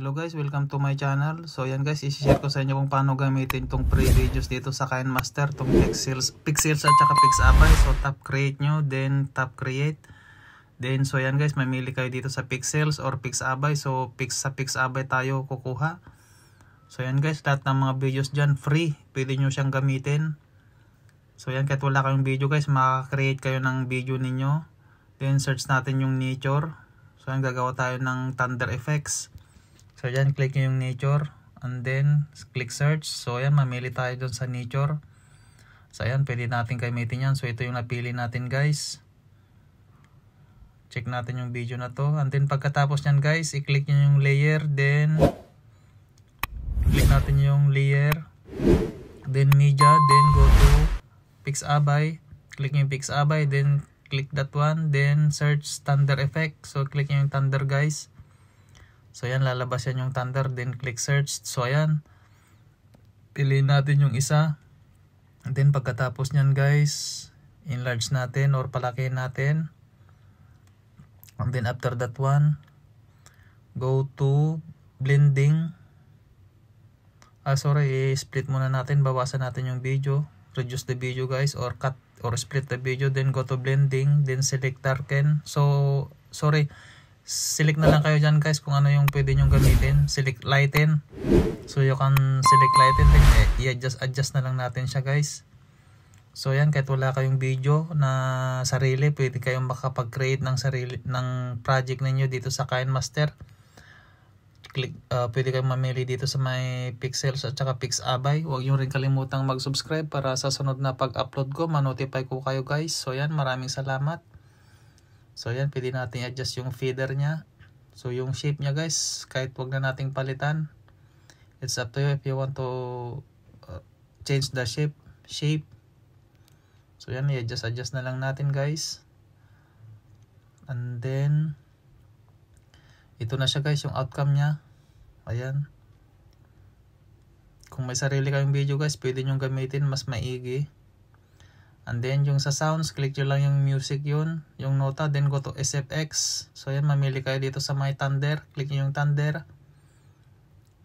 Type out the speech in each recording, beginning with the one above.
Hello guys, welcome to my channel. So yan guys, i-share ko sa inyo kung paano gamitin itong free videos dito sa Kind Master, itong pixels, pixels at saka pixabay. So tap create nyo, then tap create. Then so yan guys, mamili kayo dito sa pixels or pixabay. So pix sa pixabay tayo kukuha. So yan guys, lahat ng mga videos dyan free. Pwede nyo siyang gamitin. So yan, kahit wala kayong video guys, makakreate kayo ng video ninyo. Then search natin yung nature. So yan, gagawa tayo ng thunder effects. So, yan, click nyo yung nature. And then, click search. So, yan, mamili tayo dun sa nature. So, yan, pwede natin gamitin yan. So, ito yung napili natin, guys. Check natin yung video na to. And then, pagkatapos nyan, guys, i-click nyo yung layer. Then, click natin yung layer. Then, media. Then, go to Pixabay. Click nyo yung Pixabay. Then, click that one. Then, search thunder effect. So, click nyo yung thunder, guys. So yan, lalabas yan yung Thunder. Then click search. So ayan, piliin natin yung isa. And then pagkatapos nyan guys, enlarge natin or palakihin natin. And then after that one, go to blending. Ah, sorry, i-split muna natin. Bawasan natin yung video. Reduce the video guys or cut or split the video. Then go to blending. Then select darken. So, sorry select na lang kayo dyan guys kung ano yung pwede nyong gamitin select lighten so you can select lighten then i-adjust adjust na lang natin siya guys so yan kahit wala kayong video na sarili pwede kayong makapag-create ng sarili ng project ninyo dito sa KineMaster click uh, pwede kayong mamili dito sa my pixels at saka pixabay huwag nyo rin kalimutang mag-subscribe para sa sunod na pag-upload ko manotify ko kayo guys so yan maraming salamat So yan, pwede natin adjust yung feeder niya. So yung shape niya guys, kahit wag na nating palitan. It's up to you if you want to uh, change the shape. shape. So yan, i-adjust adjust na lang natin guys. And then, ito na siya guys, yung outcome niya. Ayan. Kung may sarili kayong video guys, pwede nyo gamitin mas maigi. And then yung sa sounds, click nyo lang yung music yun, yung nota, then go to SFX. So ayan, mamili kayo dito sa my thunder, click nyo yung thunder.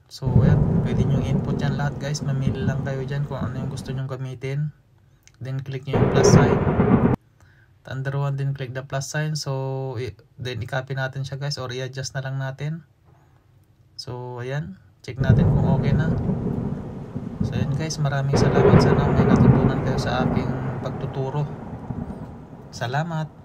So ayan, pwede nyo input yan lahat guys, mamili lang kayo dyan kung ano yung gusto nyo gamitin. Then click nyo yung plus sign. Thunder 1, then click the plus sign. So then i-copy natin siya guys or i-adjust na lang natin. So ayan, check natin kung okay na. So ayan guys, maraming salamat. Sana may natutunan kayo sa aking pagtuturo. Salamat!